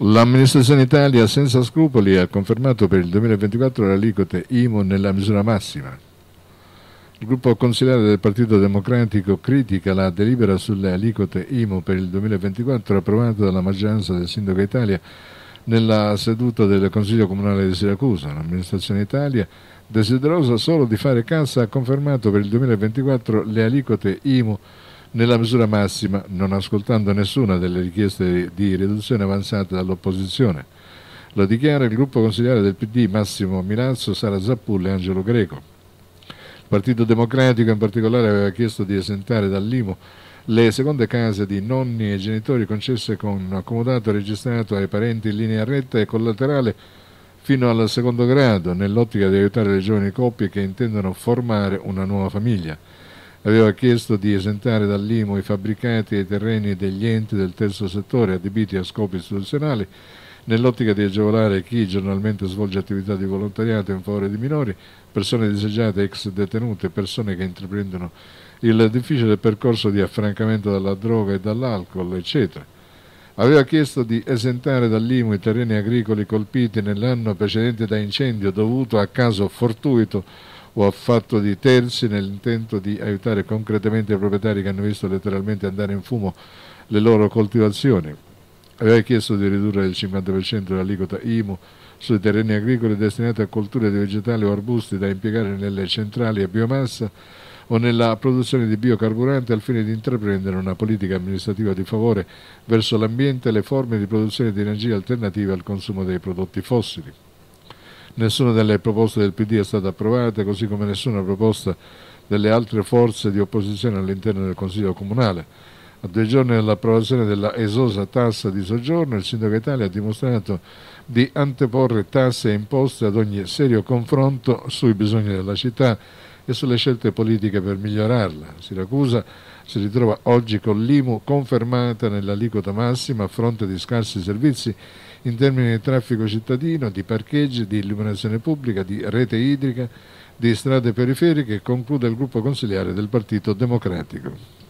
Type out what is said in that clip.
L'amministrazione Italia senza scrupoli ha confermato per il 2024 le aliquote IMU nella misura massima. Il gruppo consigliere del Partito Democratico critica la delibera sulle aliquote IMU per il 2024 approvata dalla maggioranza del Sindaco Italia nella seduta del Consiglio Comunale di Siracusa. L'amministrazione Italia, desiderosa solo di fare cassa, ha confermato per il 2024 le aliquote IMU nella misura massima, non ascoltando nessuna delle richieste di riduzione avanzate dall'opposizione. Lo dichiara il gruppo consigliere del PD Massimo Milazzo, Sara Zappulli e Angelo Greco. Il Partito Democratico in particolare aveva chiesto di esentare dall'IMU le seconde case di nonni e genitori concesse con accomodato registrato ai parenti in linea retta e collaterale fino al secondo grado, nell'ottica di aiutare le giovani coppie che intendono formare una nuova famiglia aveva chiesto di esentare dall'IMU i fabbricati e i terreni degli enti del terzo settore adibiti a scopi istituzionali nell'ottica di agevolare chi giornalmente svolge attività di volontariato in favore di minori, persone disagiate, ex detenute, persone che intraprendono il difficile percorso di affrancamento dalla droga e dall'alcol, eccetera. Aveva chiesto di esentare dall'IMU i terreni agricoli colpiti nell'anno precedente da incendio dovuto a caso fortuito o ha fatto di terzi nell'intento di aiutare concretamente i proprietari che hanno visto letteralmente andare in fumo le loro coltivazioni. Aveva chiesto di ridurre del 50% l'aliquota IMU sui terreni agricoli destinati a colture di vegetali o arbusti da impiegare nelle centrali a biomassa o nella produzione di biocarburanti al fine di intraprendere una politica amministrativa di favore verso l'ambiente e le forme di produzione di energia alternative al consumo dei prodotti fossili nessuna delle proposte del PD è stata approvata, così come nessuna proposta delle altre forze di opposizione all'interno del Consiglio Comunale. A due giorni dall'approvazione della esosa tassa di soggiorno, il Sindaco Italia ha dimostrato di anteporre tasse e imposte ad ogni serio confronto sui bisogni della città e sulle scelte politiche per migliorarla. Siracusa si ritrova oggi con l'IMU confermata nell'aliquota massima a fronte di scarsi servizi in termini di traffico cittadino, di parcheggi, di illuminazione pubblica, di rete idrica, di strade periferiche, conclude il gruppo consigliare del Partito Democratico.